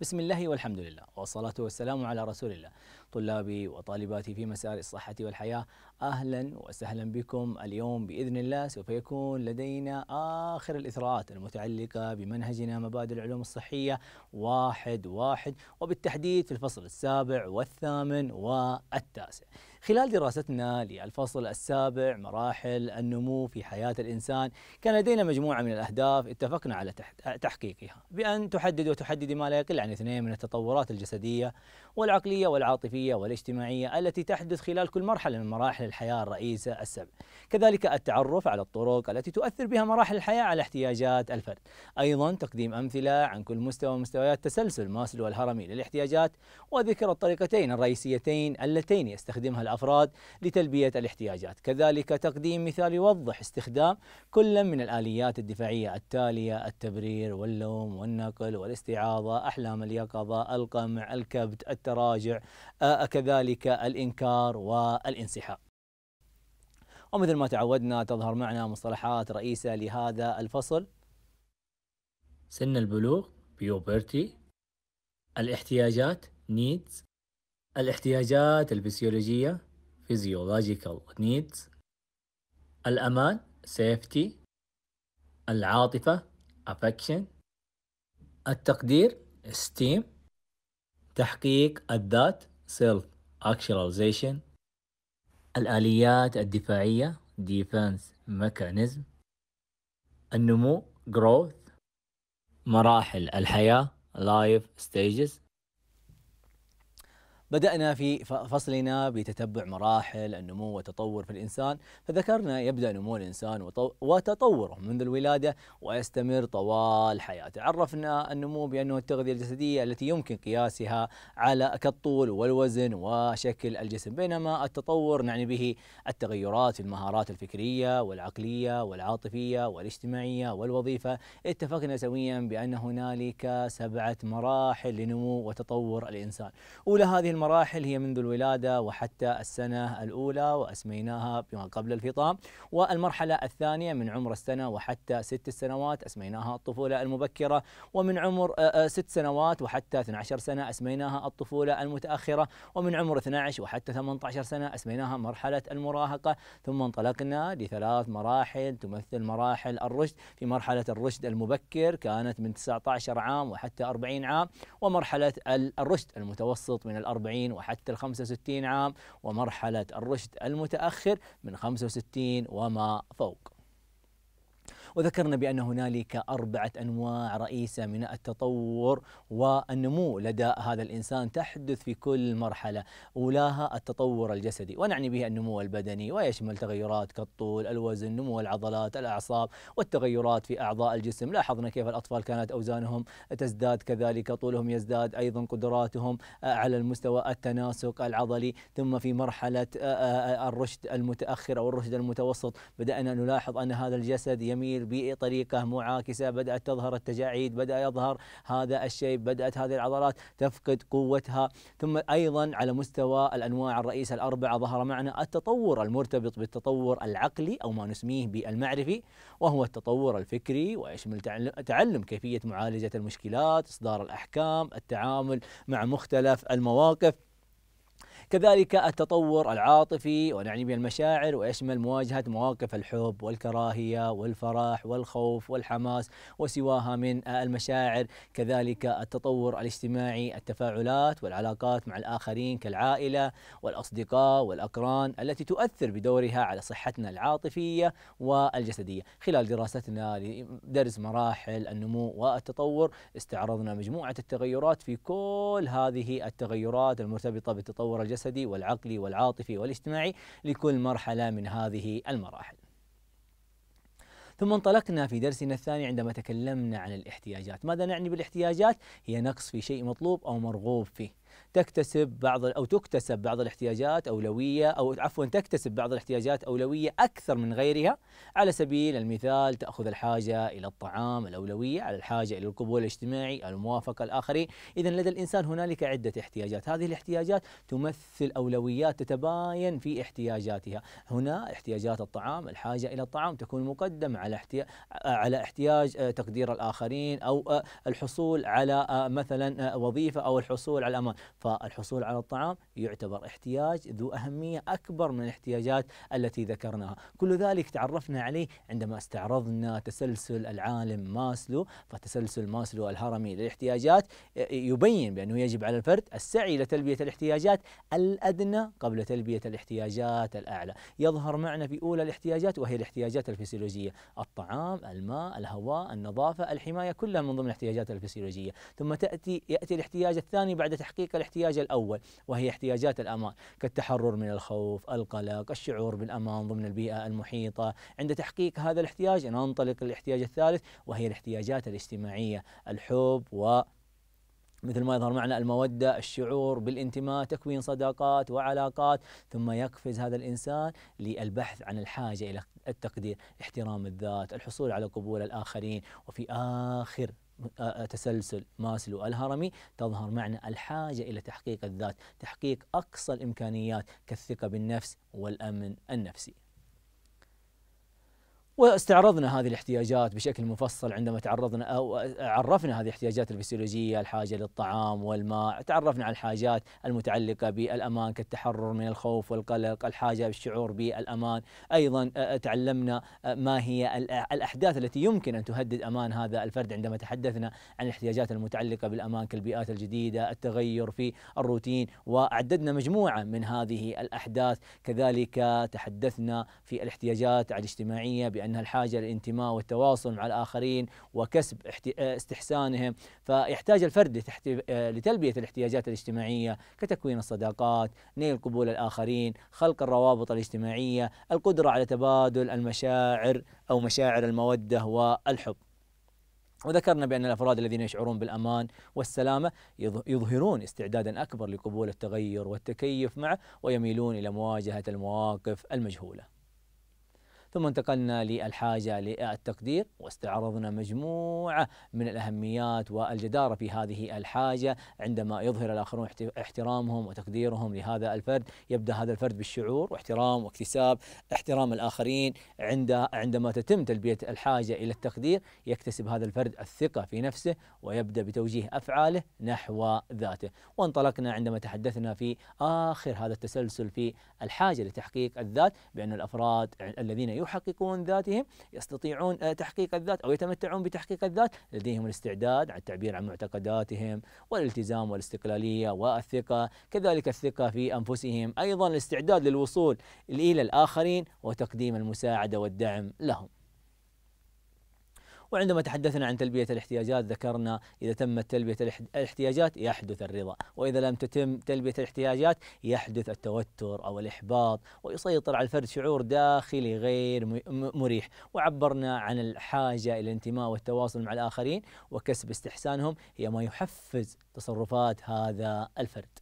بسم الله والحمد لله والصلاة والسلام على رسول الله طلابي وطالباتي في مسار الصحة والحياة أهلا وسهلا بكم اليوم بإذن الله سوف يكون لدينا آخر الإثراءات المتعلقة بمنهجنا مبادئ العلوم الصحية واحد واحد وبالتحديد في الفصل السابع والثامن والتاسع خلال دراستنا للفصل السابع مراحل النمو في حياة الإنسان كان لدينا مجموعة من الأهداف اتفقنا على تحقيقها بأن تحدد وتحدد ما لا يقل عن اثنين من التطورات الجسدية والعقلية والعاطفية والاجتماعية التي تحدث خلال كل مرحلة من مراحل الحياة الرئيسة السبع كذلك التعرف على الطرق التي تؤثر بها مراحل الحياة على احتياجات الفرد أيضا تقديم أمثلة عن كل مستوى من مستويات تسلسل ماسلو الهرمي للاحتياجات وذكر الطريقتين الرئيسيتين اللتين يستخدمها الأفراد لتلبية الاحتياجات كذلك تقديم مثال يوضح استخدام كل من الآليات الدفاعية التالية التبرير واللوم والنقل والاستعاضة أحلام اليقظة القمع الكبت التراجع آه، كذلك الإنكار والانسحاب ومثل ما تعودنا تظهر معنا مصطلحات رئيسة لهذا الفصل سن البلوغ بيوبرتي الاحتياجات needs الاحتياجات الفسيولوجية physiological needs الأمان safety العاطفة affection التقدير esteem تحقيق الذات self actualization الآليات الدفاعية defense mechanism النمو growth مراحل الحياة life stages بدأنا في فصلنا بتتبع مراحل النمو والتطور في الإنسان فذكرنا يبدأ نمو الإنسان وتطوره منذ الولادة ويستمر طوال حياته عرفنا النمو بأنه التغذية الجسدية التي يمكن قياسها على كالطول والوزن وشكل الجسم بينما التطور نعني به التغيرات في المهارات الفكرية والعقلية والعاطفية والاجتماعية والوظيفة اتفقنا سويا بأن هنالك سبعة مراحل لنمو وتطور الإنسان أولى هذه المراحل هي منذ الولادة وحتى السنة الأولى وأسميناها بما قبل الفطام والمرحلة الثانية من عمر السنة وحتى ست سنوات أسميناها الطفولة المبكرة ومن عمر آه، آه، ست سنوات وحتى 12 سنة أسميناها الطفولة المتأخرة ومن عمر 12 وحتى 18 سنة أسميناها مرحلة المراهقة ثم انطلقنا لثلاث مراحل تمثل مراحل الرشد في مرحلة الرشد المبكر كانت من 19 عام وحتى 40 عام ومرحلة الرشد المتوسط من الأربعين الأربعين وحتى الخمسة وستين عام ومرحلة الرشد المتأخر من خمسة وستين وما فوق وذكرنا بأن هنالك أربعة أنواع رئيسة من التطور والنمو لدى هذا الإنسان تحدث في كل مرحلة أولاها التطور الجسدي ونعني به النمو البدني ويشمل تغيرات كالطول الوزن نمو العضلات الأعصاب والتغيرات في أعضاء الجسم لاحظنا كيف الأطفال كانت أوزانهم تزداد كذلك طولهم يزداد أيضا قدراتهم آه، على المستوى التناسق العضلي ثم في مرحلة آه، آه، الرشد المتأخر أو الرشد المتوسط بدأنا نلاحظ أن هذا الجسد يميل تغيير بيئي طريقة معاكسة بدأت تظهر التجاعيد بدأ يظهر هذا الشيء بدأت هذه العضلات تفقد قوتها ثم أيضا على مستوى الأنواع الرئيسة الأربعة ظهر معنا التطور المرتبط بالتطور العقلي أو ما نسميه بالمعرفي وهو التطور الفكري ويشمل تعلم كيفية معالجة المشكلات إصدار الأحكام التعامل مع مختلف المواقف كذلك التطور العاطفي ونعني بالمشاعر ويشمل مواجهة مواقف الحب والكراهية والفرح والخوف والحماس وسواها من آه، المشاعر كذلك التطور الاجتماعي التفاعلات والعلاقات مع الآخرين كالعائلة والأصدقاء والأقران التي تؤثر بدورها على صحتنا العاطفية والجسدية خلال دراستنا لدرس مراحل النمو والتطور استعرضنا مجموعة التغيرات في كل هذه التغيرات المرتبطة بالتطور الجسدي الجسدي والعقلي والعاطفي والاجتماعي لكل مرحلة من هذه المراحل ثم انطلقنا في درسنا الثاني عندما تكلمنا عن الاحتياجات ماذا نعني بالاحتياجات؟ هي نقص في شيء مطلوب أو مرغوب فيه تكتسب بعض او تكتسب بعض الاحتياجات اولويه او عفوا تكتسب بعض الاحتياجات اولويه اكثر من غيرها على سبيل المثال تاخذ الحاجه الى الطعام الاولويه على الحاجه الى القبول الاجتماعي الموافقه الاخرين اذا لدى الانسان هنالك عده احتياجات هذه الاحتياجات تمثل اولويات تتباين في احتياجاتها هنا احتياجات الطعام الحاجه الى الطعام تكون مقدمه على احتياج على آه، احتياج تقدير الاخرين او آه، الحصول على آه، مثلا وظيفه او الحصول على امان فالحصول على الطعام يعتبر احتياج ذو أهمية أكبر من الاحتياجات التي ذكرناها كل ذلك تعرفنا عليه عندما استعرضنا تسلسل العالم ماسلو فتسلسل ماسلو الهرمي للاحتياجات آه، يبين بأنه يجب على الفرد السعي لتلبية الاحتياجات الأدنى قبل تلبية الاحتياجات الأعلى يظهر معنا في أولى الاحتياجات وهي الاحتياجات الفسيولوجية الطعام الماء الهواء النظافة الحماية كلها من ضمن الاحتياجات الفسيولوجية ثم تأتي يأتي الاحتياج الثاني بعد تحقيق الاحتياج الاحتياج الأول وهي احتياجات الأمان كالتحرر من الخوف القلق الشعور بالأمان ضمن البيئة المحيطة عند تحقيق هذا الاحتياج ننطلق للاحتياج الثالث وهي الاحتياجات الاجتماعية الحب و مثل ما يظهر معنا المودة الشعور بالانتماء تكوين صداقات وعلاقات ثم يقفز هذا الإنسان للبحث عن الحاجة إلى التقدير احترام الذات الحصول على قبول الآخرين وفي آخر تسلسل ماسلو الهرمي تظهر معنى الحاجه الى تحقيق الذات، تحقيق اقصى الامكانيات كالثقه بالنفس والامن النفسي. واستعرضنا هذه الاحتياجات بشكل مفصل عندما تعرضنا او عرفنا هذه الاحتياجات الفسيولوجيه، الحاجه للطعام والماء، تعرفنا على الحاجات المتعلقه بالامان كالتحرر من الخوف والقلق، الحاجه بالشعور بالامان، ايضا تعلمنا ما هي الاحداث التي يمكن ان تهدد امان هذا الفرد عندما تحدثنا عن الاحتياجات المتعلقه بالامان كالبيئات الجديده، التغير في الروتين، وعددنا مجموعه من هذه الاحداث، كذلك تحدثنا في الاحتياجات الاجتماعيه بأن انها الحاجه للانتماء والتواصل مع الاخرين وكسب آه، استحسانهم فيحتاج الفرد آه، لتلبيه الاحتياجات الاجتماعيه كتكوين الصداقات، نيل قبول الاخرين، خلق الروابط الاجتماعيه، القدره على تبادل المشاعر او مشاعر الموده والحب. وذكرنا بأن الأفراد الذين يشعرون بالأمان والسلامة يظهرون استعدادا أكبر لقبول التغير والتكيف معه ويميلون إلى مواجهة المواقف المجهولة ثم انتقلنا للحاجة للتقدير واستعرضنا مجموعة من الأهميات والجدارة في هذه الحاجة عندما يظهر الآخرون احترامهم وتقديرهم لهذا الفرد يبدأ هذا الفرد بالشعور واحترام واكتساب احترام الآخرين عند عندما تتم تلبية الحاجة إلى التقدير يكتسب هذا الفرد الثقة في نفسه ويبدأ بتوجيه أفعاله نحو ذاته وانطلقنا عندما تحدثنا في آخر هذا التسلسل في الحاجة لتحقيق الذات بأن الأفراد الذين يحققون ذاتهم يستطيعون آه، تحقيق الذات أو يتمتعون بتحقيق الذات لديهم الاستعداد على التعبير عن معتقداتهم والالتزام والاستقلالية والثقة كذلك الثقة في أنفسهم أيضا الاستعداد للوصول إلى الآخرين وتقديم المساعدة والدعم لهم وعندما تحدثنا عن تلبية الاحتياجات ذكرنا إذا تمت تلبية الاحتياجات يحدث الرضا وإذا لم تتم تلبية الاحتياجات يحدث التوتر أو الإحباط ويسيطر على الفرد شعور داخلي غير مريح وعبرنا عن الحاجة إلى الانتماء والتواصل مع الآخرين وكسب استحسانهم هي ما يحفز تصرفات هذا الفرد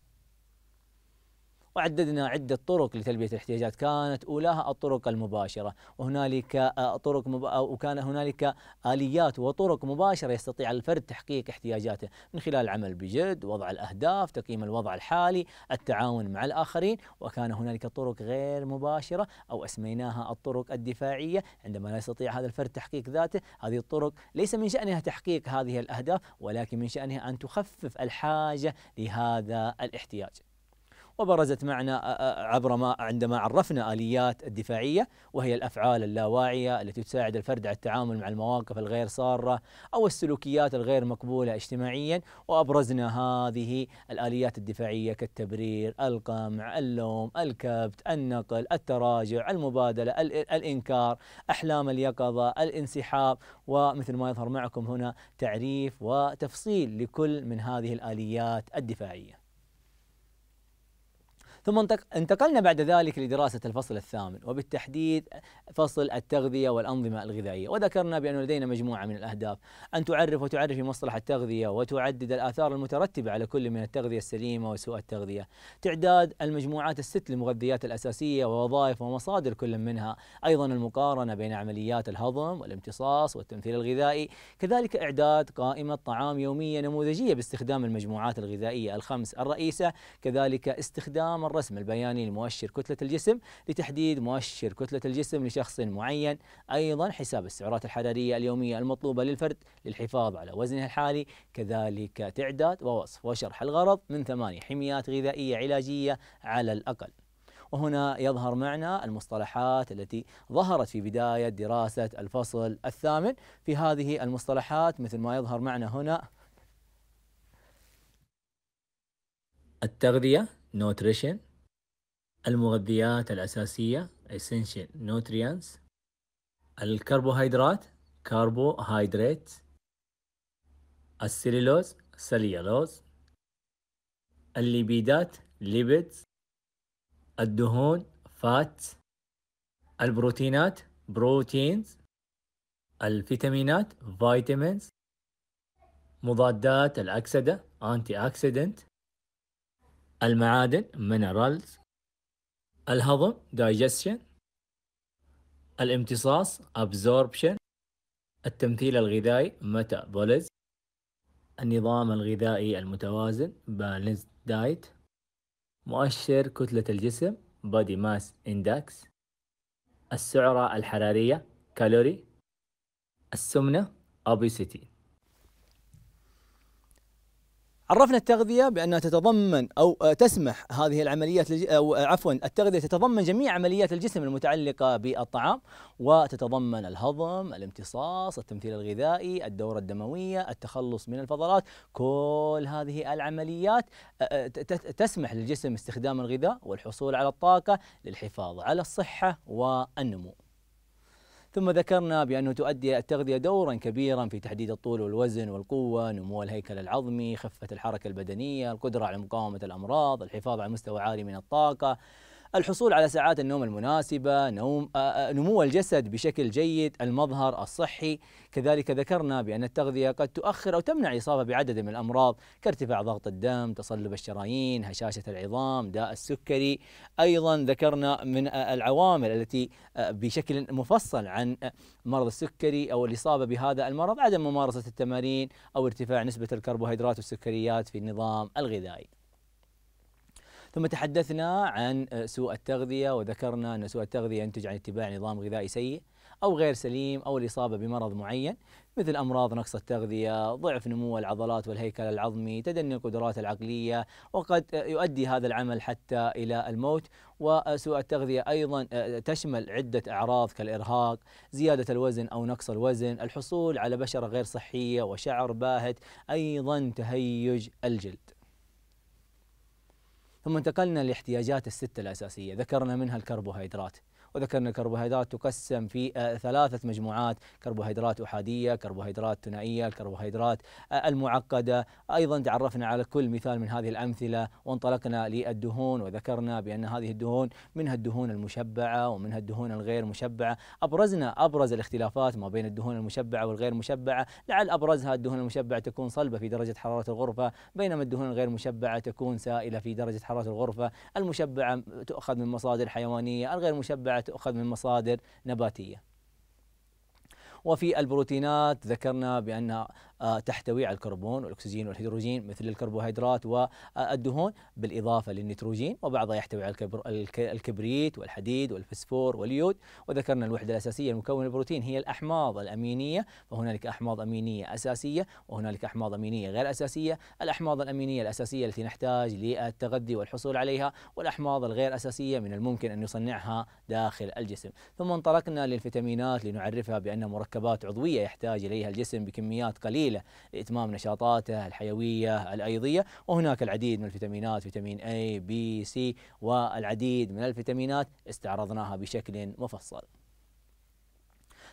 وعددنا عدة طرق لتلبية الاحتياجات كانت أولاها الطرق المباشرة وهنالك آه، طرق مب... آه، وكان هنالك آليات وطرق مباشرة يستطيع الفرد تحقيق احتياجاته من خلال العمل بجد وضع الأهداف تقييم الوضع الحالي التعاون مع الآخرين وكان هنالك طرق غير مباشرة أو أسميناها الطرق الدفاعية عندما لا يستطيع هذا الفرد تحقيق ذاته هذه الطرق ليس من شأنها تحقيق هذه الأهداف ولكن من شأنها أن تخفف الحاجة لهذا الاحتياج وبرزت معنا عبر ما عندما عرفنا اليات الدفاعيه وهي الافعال اللاواعيه التي تساعد الفرد على التعامل مع المواقف الغير ساره او السلوكيات الغير مقبوله اجتماعيا وابرزنا هذه الاليات الدفاعيه كالتبرير، القمع، اللوم، الكبت، النقل، التراجع، المبادله، الانكار، احلام اليقظه، الانسحاب ومثل ما يظهر معكم هنا تعريف وتفصيل لكل من هذه الاليات الدفاعيه. ثم انتقلنا بعد ذلك لدراسة الفصل الثامن وبالتحديد فصل التغذية والأنظمة الغذائية وذكرنا بأن لدينا مجموعة من الأهداف أن تعرف وتعرف مصطلح التغذية وتعدد الآثار المترتبة على كل من التغذية السليمة وسوء التغذية تعداد المجموعات الست للمغذيات الأساسية ووظائف ومصادر كل منها أيضا المقارنة بين عمليات الهضم والامتصاص والتمثيل الغذائي كذلك إعداد قائمة طعام يومية نموذجية باستخدام المجموعات الغذائية الخمس الرئيسة كذلك استخدام رسم البياني لمؤشر كتلة الجسم لتحديد مؤشر كتلة الجسم لشخص معين أيضا حساب السعرات الحرارية اليومية المطلوبة للفرد للحفاظ على وزنه الحالي كذلك تعداد ووصف وشرح الغرض من ثماني حميات غذائية علاجية على الأقل وهنا يظهر معنا المصطلحات التي ظهرت في بداية دراسة الفصل الثامن في هذه المصطلحات مثل ما يظهر معنا هنا التغذية نوتريشن المغذيات الأساسية essential nutrients الكربوهيدرات كربوهيدرات السليلوز سليلوز الليبيدات lipids الدهون فات البروتينات بروتينز الفيتامينات فيتامينز مضادات الأكسدة أنتي أكسيدنت المعادن minerals الهضم digestion الامتصاص absorption التمثيل الغذائي metabolism النظام الغذائي المتوازن balanced diet مؤشر كتلة الجسم body mass index السعرة الحرارية calorie السمنة obesity عرفنا التغذية بأنها تتضمن أو تسمح هذه العمليات أو عفوا التغذية تتضمن جميع عمليات الجسم المتعلقة بالطعام وتتضمن الهضم، الامتصاص، التمثيل الغذائي، الدورة الدموية، التخلص من الفضلات، كل هذه العمليات تسمح للجسم استخدام الغذاء والحصول على الطاقة للحفاظ على الصحة والنمو. ثم ذكرنا بأنه تؤدي التغذية دورا كبيرا في تحديد الطول والوزن والقوة نمو الهيكل العظمي خفة الحركة البدنية القدرة على مقاومة الأمراض الحفاظ على مستوى عالي من الطاقة الحصول على ساعات النوم المناسبة نوم آه، آه، نمو الجسد بشكل جيد المظهر الصحي كذلك ذكرنا بأن التغذية قد تؤخر أو تمنع إصابة بعدد من الأمراض كارتفاع ضغط الدم تصلب الشرايين هشاشة العظام داء السكري أيضا ذكرنا من آه، العوامل التي بشكل مفصل عن مرض السكري أو الإصابة بهذا المرض عدم ممارسة التمارين أو ارتفاع نسبة الكربوهيدرات والسكريات في النظام الغذائي ثم تحدثنا عن آه، سوء التغذية وذكرنا أن سوء التغذية ينتج عن اتباع نظام غذائي سيء أو غير سليم أو الإصابة بمرض معين مثل أمراض نقص التغذية ضعف نمو العضلات والهيكل العظمي تدني القدرات العقلية وقد آه، يؤدي هذا العمل حتى إلى الموت وسوء التغذية أيضا آه، تشمل عدة أعراض كالإرهاق زيادة الوزن أو نقص الوزن الحصول على بشرة غير صحية وشعر باهت أيضا تهيج الجلد ثم انتقلنا للاحتياجات الستة الأساسية ذكرنا منها الكربوهيدرات وذكرنا الكربوهيدرات تقسم في آه، ثلاثة مجموعات كربوهيدرات أحادية كربوهيدرات ثنائية الكربوهيدرات آه، المعقدة أيضا تعرفنا على كل مثال من هذه الأمثلة وانطلقنا للدهون وذكرنا بأن هذه الدهون منها الدهون المشبعة ومنها الدهون الغير مشبعة أبرزنا أبرز الاختلافات ما بين الدهون المشبعة والغير مشبعة لعل أبرزها الدهون المشبعة تكون صلبة في درجة حرارة الغرفة بينما الدهون الغير مشبعة تكون سائلة في درجة حرارة الغرفة المشبعة تؤخذ من مصادر حيوانية الغير مشبعة تؤخذ من مصادر نباتيه. وفي البروتينات ذكرنا بأنها تحتوي على الكربون والاكسجين والهيدروجين مثل الكربوهيدرات والدهون بالاضافه للنيتروجين وبعضها يحتوي على الكبريت والحديد والفسفور واليود وذكرنا الوحده الاساسيه المكونه البروتين هي الاحماض الامينيه فهنالك احماض امينيه اساسيه وهنالك احماض امينيه غير اساسيه الاحماض الامينيه الاساسيه التي نحتاج للتغذي والحصول عليها والاحماض الغير اساسيه من الممكن ان نصنعها داخل الجسم ثم انطلقنا للفيتامينات لنعرفها بان مركبات عضويه يحتاج اليها الجسم بكميات قليله الجميلة لإتمام نشاطاته الحيوية الأيضية وهناك العديد من الفيتامينات فيتامين A, B, C والعديد من الفيتامينات استعرضناها بشكل مفصل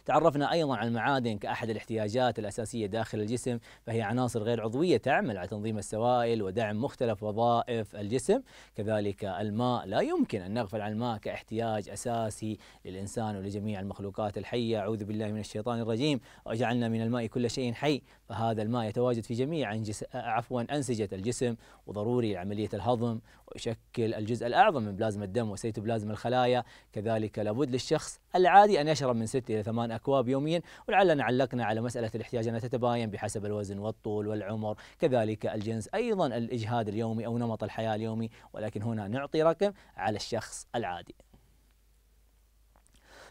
تعرفنا أيضا عن المعادن كأحد الاحتياجات الأساسية داخل الجسم فهي عناصر غير عضوية تعمل على تنظيم السوائل ودعم مختلف وظائف الجسم كذلك الماء لا يمكن أن نغفل عن الماء كاحتياج أساسي للإنسان ولجميع المخلوقات الحية أعوذ بالله من الشيطان الرجيم وجعلنا من الماء كل شيء حي فهذا الماء يتواجد في جميع أنجس عفوا أنسجة الجسم وضروري لعملية الهضم ويشكل الجزء الأعظم من بلازما الدم وسيتوبلازم الخلايا كذلك لابد للشخص العادي أن يشرب من 6 إلى 8 أكواب يوميا ولعلنا علقنا على مسألة الاحتياج أنها تتباين بحسب الوزن والطول والعمر كذلك الجنس أيضا الإجهاد اليومي أو نمط الحياة اليومي ولكن هنا نعطي رقم على الشخص العادي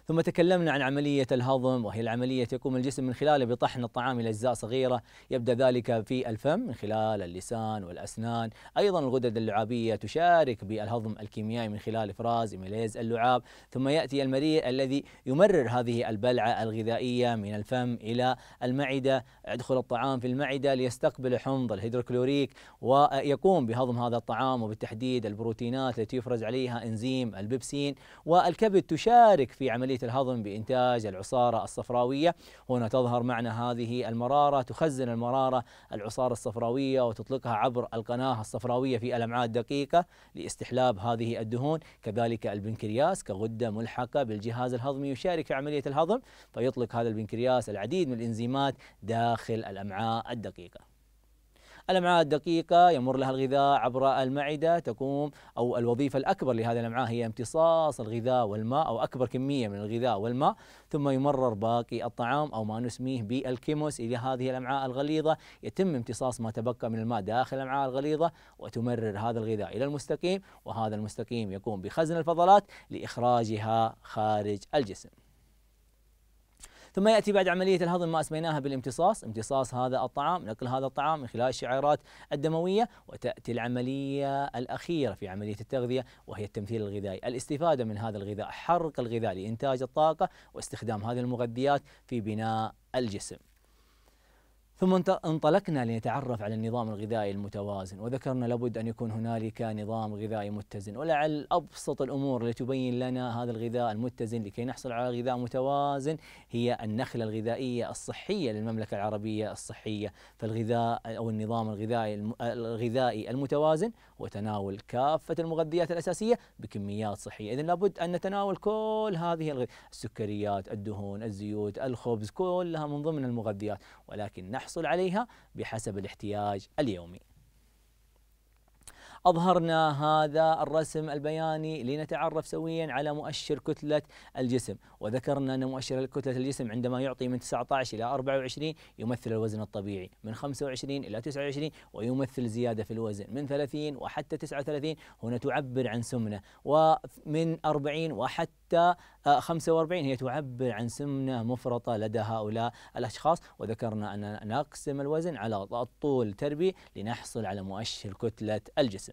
ثم تكلمنا عن عملية الهضم وهي العملية يقوم الجسم من خلاله بطحن الطعام إلى أجزاء صغيرة يبدأ ذلك في الفم من خلال اللسان والأسنان أيضا الغدد اللعابية تشارك بالهضم الكيميائي من خلال إفراز إميليز اللعاب ثم يأتي المريء الذي يمرر هذه البلعة الغذائية من الفم إلى المعدة يدخل الطعام في المعدة ليستقبل حمض الهيدروكلوريك ويقوم بهضم هذا الطعام وبالتحديد البروتينات التي يفرز عليها إنزيم البيبسين والكبد تشارك في عملية عملية الهضم بإنتاج العصارة الصفراوية هنا تظهر معنا هذه المرارة تخزن المرارة العصارة الصفراوية وتطلقها عبر القناة الصفراوية في الأمعاء الدقيقة لاستحلاب هذه الدهون كذلك البنكرياس كغدة ملحقة بالجهاز الهضمي يشارك في عملية الهضم فيطلق هذا البنكرياس العديد من الإنزيمات داخل الأمعاء الدقيقة الأمعاء الدقيقة يمر لها الغذاء عبر المعدة تقوم أو الوظيفة الأكبر لهذه الأمعاء هي امتصاص الغذاء والماء أو أكبر كمية من الغذاء والماء ثم يمرر باقي الطعام أو ما نسميه بالكيموس إلى هذه الأمعاء الغليظة يتم امتصاص ما تبقى من الماء داخل الأمعاء الغليظة وتمرر هذا الغذاء إلى المستقيم وهذا المستقيم يقوم بخزن الفضلات لإخراجها خارج الجسم ثم يأتي بعد عملية الهضم ما أسميناها بالامتصاص امتصاص هذا الطعام نقل هذا الطعام من خلال الشعيرات الدموية وتأتي العملية الأخيرة في عملية التغذية وهي التمثيل الغذائي الاستفادة من هذا الغذاء حرق الغذاء لإنتاج الطاقة واستخدام هذه المغذيات في بناء الجسم ثم انطلقنا لنتعرف على النظام الغذائي المتوازن وذكرنا لابد أن يكون هنالك نظام غذائي متزن ولعل أبسط الأمور التي تبين لنا هذا الغذاء المتزن لكي نحصل على غذاء متوازن هي النخلة الغذائية الصحية للمملكة العربية الصحية فالغذاء أو النظام الغذائي الغذائي المتوازن وتناول كافة المغذيات الأساسية بكميات صحية إذا لابد أن نتناول كل هذه السكريات الدهون الزيوت الخبز كلها من ضمن المغذيات ولكن نحصل عليها بحسب الاحتياج اليومي أظهرنا هذا الرسم البياني لنتعرف سويا على مؤشر كتلة الجسم وذكرنا أن مؤشر كتلة الجسم عندما يعطي من 19 إلى 24 يمثل الوزن الطبيعي من 25 إلى 29 ويمثل زيادة في الوزن من 30 وحتى 39 هنا تعبر عن سمنة ومن 40 وحتى حتى آه، 45 هي تعبر عن سمنة مفرطة لدى هؤلاء الأشخاص وذكرنا أننا نقسم الوزن على الطول التربي لنحصل على مؤشر كتلة الجسم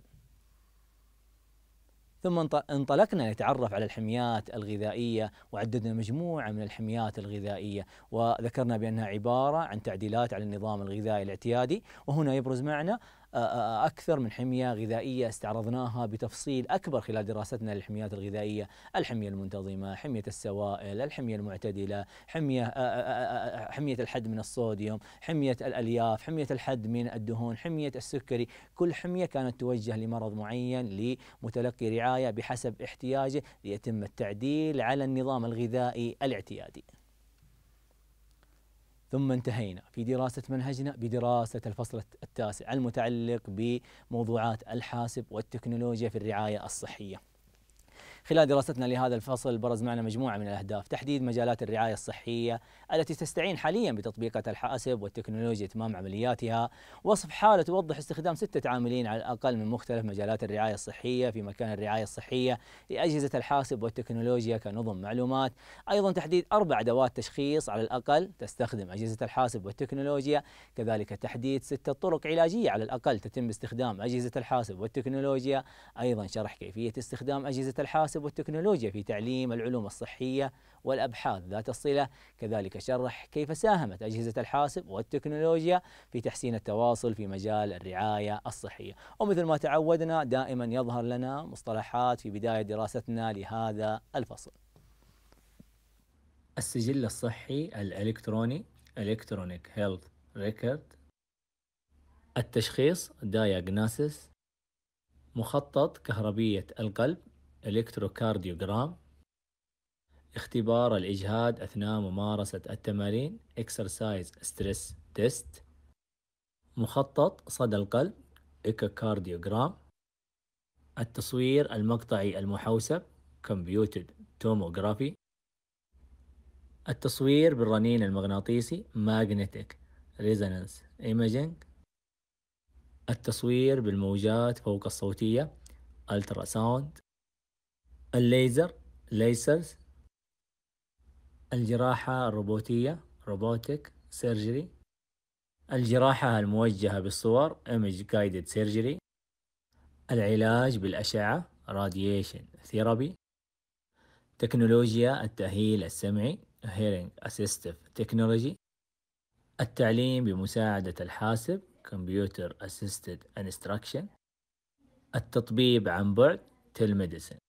ثم انطلقنا نتعرف على الحميات الغذائية وعددنا مجموعة من الحميات الغذائية وذكرنا بأنها عبارة عن تعديلات على النظام الغذائي الاعتيادي وهنا يبرز معنا أكثر من حمية غذائية استعرضناها بتفصيل أكبر خلال دراستنا للحميات الغذائية الحمية المنتظمة حمية السوائل الحمية المعتدلة حمية, حمية الحد من الصوديوم حمية الألياف حمية الحد من الدهون حمية السكري كل حمية كانت توجه لمرض معين لمتلقي رعاية بحسب احتياجه ليتم التعديل على النظام الغذائي الاعتيادي ثم انتهينا في دراسة منهجنا بدراسة الفصل التاسع المتعلق بموضوعات الحاسب والتكنولوجيا في الرعاية الصحية خلال دراستنا لهذا الفصل برز معنا مجموعة من الأهداف تحديد مجالات الرعاية الصحية التي تستعين حاليا بتطبيقات الحاسب والتكنولوجيا إتمام عملياتها وصف حالة توضح استخدام ستة عاملين على الأقل من مختلف مجالات الرعاية الصحية في مكان الرعاية الصحية لأجهزة الحاسب والتكنولوجيا كنظم معلومات أيضا تحديد أربع أدوات تشخيص على الأقل تستخدم أجهزة الحاسب والتكنولوجيا كذلك تحديد ستة طرق علاجية على الأقل تتم استخدام أجهزة الحاسب والتكنولوجيا أيضا شرح كيفية استخدام أجهزة الحاسب الحواسب والتكنولوجيا في تعليم العلوم الصحية والأبحاث ذات الصلة كذلك شرح كيف ساهمت أجهزة الحاسب والتكنولوجيا في تحسين التواصل في مجال الرعاية الصحية ومثل ما تعودنا دائما يظهر لنا مصطلحات في بداية دراستنا لهذا الفصل السجل الصحي الإلكتروني Electronic Health Record التشخيص Diagnosis مخطط كهربية القلب الكتروكارديوغرام اختبار الإجهاد أثناء ممارسة التمارين exercise stress test مخطط صدى القلب إيكوكارديوغرام التصوير المقطعي المحوسب كمبيوتد توموغرافي التصوير بالرنين المغناطيسي magnetic resonance imaging التصوير بالموجات فوق الصوتية ultrasound الليزر ليسرز الجراحة الروبوتية روبوتك سيرجري الجراحة الموجهة بالصور image guided surgery العلاج بالأشعة radiation therapy تكنولوجيا التأهيل السمعي hearing assistive technology التعليم بمساعدة الحاسب computer assisted instruction التطبيب عن بعد telemedicine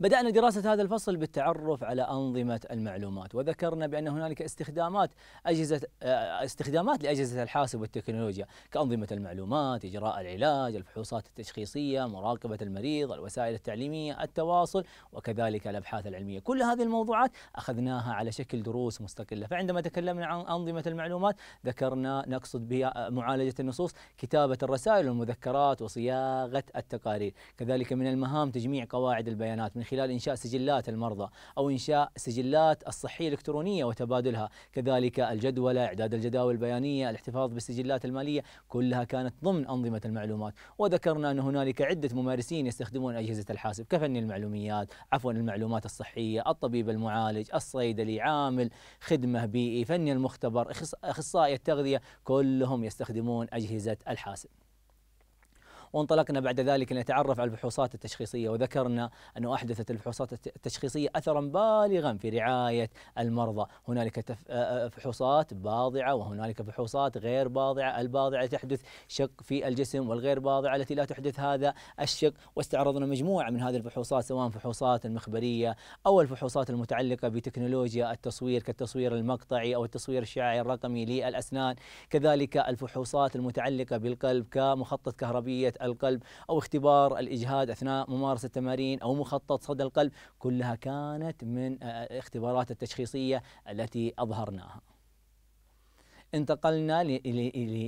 بدأنا دراسة هذا الفصل بالتعرف على أنظمة المعلومات وذكرنا بأن هنالك استخدامات أجهزة آه، استخدامات لأجهزة الحاسب والتكنولوجيا كأنظمة المعلومات، إجراء العلاج، الفحوصات التشخيصية، مراقبة المريض، الوسائل التعليمية، التواصل وكذلك الأبحاث العلمية، كل هذه الموضوعات أخذناها على شكل دروس مستقلة، فعندما تكلمنا عن أنظمة المعلومات ذكرنا نقصد بها آه، معالجة النصوص، كتابة الرسائل والمذكرات وصياغة التقارير، كذلك من المهام تجميع قواعد البيانات من خلال إنشاء سجلات المرضى أو إنشاء سجلات الصحية الإلكترونية وتبادلها كذلك الجدولة إعداد الجداول البيانية الاحتفاظ بالسجلات المالية كلها كانت ضمن أنظمة المعلومات وذكرنا أن هنالك عدة ممارسين يستخدمون أجهزة الحاسب كفني المعلوميات عفوا المعلومات الصحية الطبيب المعالج الصيدلي عامل خدمة بيئي فني المختبر أخصائي التغذية كلهم يستخدمون أجهزة الحاسب وانطلقنا بعد ذلك لنتعرف على الفحوصات التشخيصية وذكرنا أنه أحدثت الفحوصات التشخيصية أثرا بالغا في رعاية المرضى هنالك فحوصات باضعة وهنالك فحوصات غير باضعة الباضعة تحدث شق في الجسم والغير باضعة التي لا تحدث هذا الشق واستعرضنا مجموعة من هذه الفحوصات سواء فحوصات المخبرية أو الفحوصات المتعلقة بتكنولوجيا التصوير كالتصوير المقطعي أو التصوير الشعاعي الرقمي للأسنان كذلك الفحوصات المتعلقة بالقلب كمخطط كهربية القلب أو اختبار الإجهاد أثناء ممارسة التمارين أو مخطط صدى القلب كلها كانت من آه، اختبارات التشخيصية التي أظهرناها انتقلنا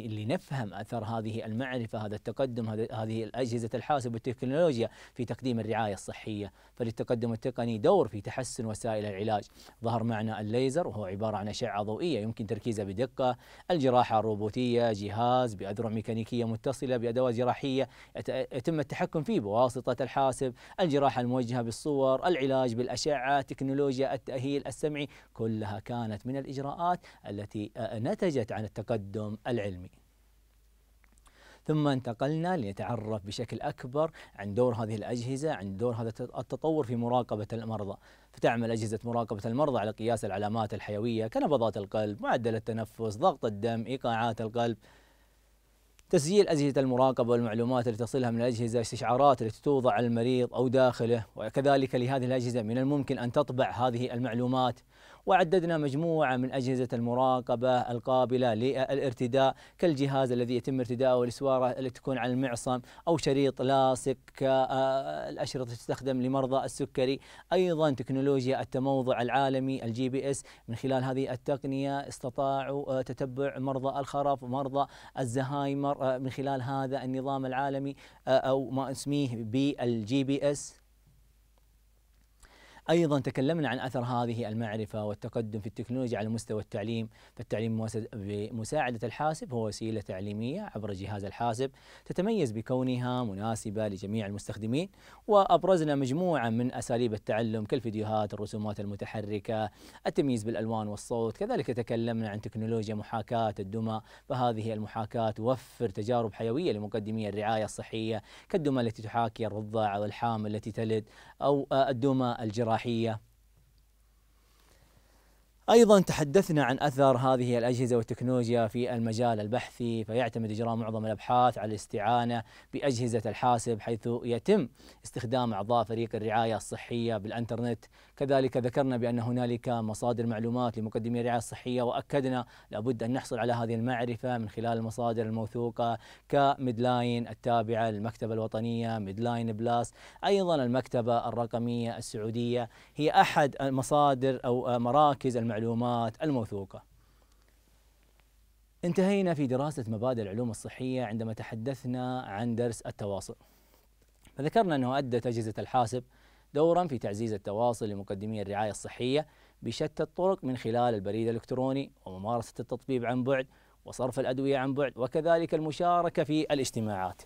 لنفهم اثر هذه المعرفه هذا التقدم هذه الاجهزه الحاسب والتكنولوجيا في تقديم الرعايه الصحيه فللتقدم التقني دور في تحسن وسائل العلاج ظهر معنا الليزر وهو عباره عن اشعه ضوئيه يمكن تركيزها بدقه الجراحه الروبوتيه جهاز باذرع ميكانيكيه متصله بادوات جراحيه يتم التحكم فيه بواسطه الحاسب الجراحه الموجهه بالصور العلاج بالاشعه تكنولوجيا التاهيل السمعي كلها كانت من الاجراءات التي آه، نتج خرجت عن التقدم العلمي ثم انتقلنا لنتعرف بشكل أكبر عن دور هذه الأجهزة عن دور هذا التطور في مراقبة المرضى فتعمل أجهزة مراقبة المرضى على قياس العلامات الحيوية كنبضات القلب معدل التنفس ضغط الدم إيقاعات القلب تسجيل أجهزة المراقبة والمعلومات التي تصلها من الأجهزة استشعارات التي توضع على المريض أو داخله وكذلك لهذه الأجهزة من الممكن أن تطبع هذه المعلومات وعددنا مجموعة من أجهزة المراقبة القابلة للارتداء كالجهاز الذي يتم ارتداءه والسوارة التي تكون على المعصم أو شريط لاصق كالأشرطة آه، آه، تستخدم لمرضى السكري أيضا تكنولوجيا التموضع العالمي الجي بي اس من خلال هذه التقنية استطاعوا آه، تتبع مرضى الخرف ومرضى الزهايمر من خلال هذا النظام العالمي أو ما اسميه بالجي بي اس ايضا تكلمنا عن اثر هذه المعرفه والتقدم في التكنولوجيا على مستوى التعليم، فالتعليم بمساعده الحاسب هو وسيله تعليميه عبر جهاز الحاسب تتميز بكونها مناسبه لجميع المستخدمين، وابرزنا مجموعه من اساليب التعلم كالفيديوهات، الرسومات المتحركه، التمييز بالالوان والصوت، كذلك تكلمنا عن تكنولوجيا محاكاه الدمى، فهذه المحاكاه توفر تجارب حيويه لمقدمي الرعايه الصحيه كالدمى التي تحاكي الرضع والحامل التي تلد او آه، الدمى الجراحيه الإصلاحية ايضا تحدثنا عن اثر هذه الاجهزه والتكنولوجيا في المجال البحثي فيعتمد اجراء معظم الابحاث على الاستعانه باجهزه الحاسب حيث يتم استخدام اعضاء فريق الرعايه الصحيه بالانترنت، كذلك ذكرنا بان هنالك مصادر معلومات لمقدمي الرعايه الصحيه واكدنا لابد ان نحصل على هذه المعرفه من خلال المصادر الموثوقه كميدلاين التابعه للمكتبه الوطنيه، ميدلاين بلاس، ايضا المكتبه الرقميه السعوديه هي احد المصادر او مراكز المعلومات المعلومات الموثوقه. انتهينا في دراسه مبادئ العلوم الصحيه عندما تحدثنا عن درس التواصل. فذكرنا انه ادت اجهزه الحاسب دورا في تعزيز التواصل لمقدمي الرعايه الصحيه بشتى الطرق من خلال البريد الالكتروني وممارسه التطبيب عن بعد وصرف الادويه عن بعد وكذلك المشاركه في الاجتماعات.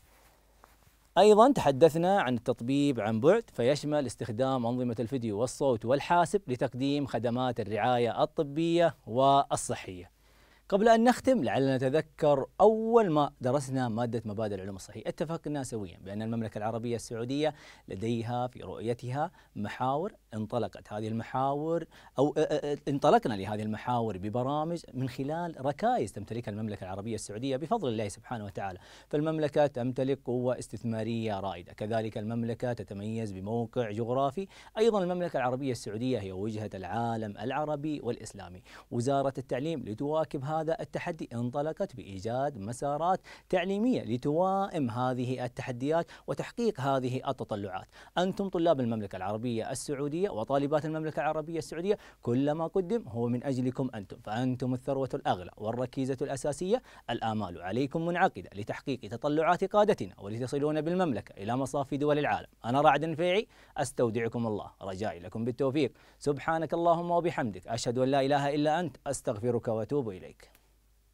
ايضا تحدثنا عن التطبيب عن بعد فيشمل استخدام انظمه الفيديو والصوت والحاسب لتقديم خدمات الرعايه الطبيه والصحيه قبل أن نختم لعلنا نتذكر أول ما درسنا مادة مبادئ العلوم الصحية اتفقنا سويا بأن المملكة العربية السعودية لديها في رؤيتها محاور انطلقت هذه المحاور أو انطلقنا لهذه المحاور ببرامج من خلال ركائز تمتلكها المملكة العربية السعودية بفضل الله سبحانه وتعالى فالمملكة تمتلك قوة استثمارية رائدة كذلك المملكة تتميز بموقع جغرافي أيضا المملكة العربية السعودية هي وجهة العالم العربي والإسلامي وزارة التعليم لتواكب هذا هذا التحدي انطلقت بإيجاد مسارات تعليمية لتوائم هذه التحديات وتحقيق هذه التطلعات أنتم طلاب المملكة العربية السعودية وطالبات المملكة العربية السعودية كل ما قدم هو من أجلكم أنتم فأنتم الثروة الأغلى والركيزة الأساسية الآمال عليكم منعقدة لتحقيق تطلعات قادتنا ولتصلون بالمملكة إلى مصاف دول العالم أنا رعد النفيعي أستودعكم الله رجائي لكم بالتوفيق سبحانك اللهم وبحمدك أشهد أن لا إله إلا أنت أستغفرك وأتوب إليك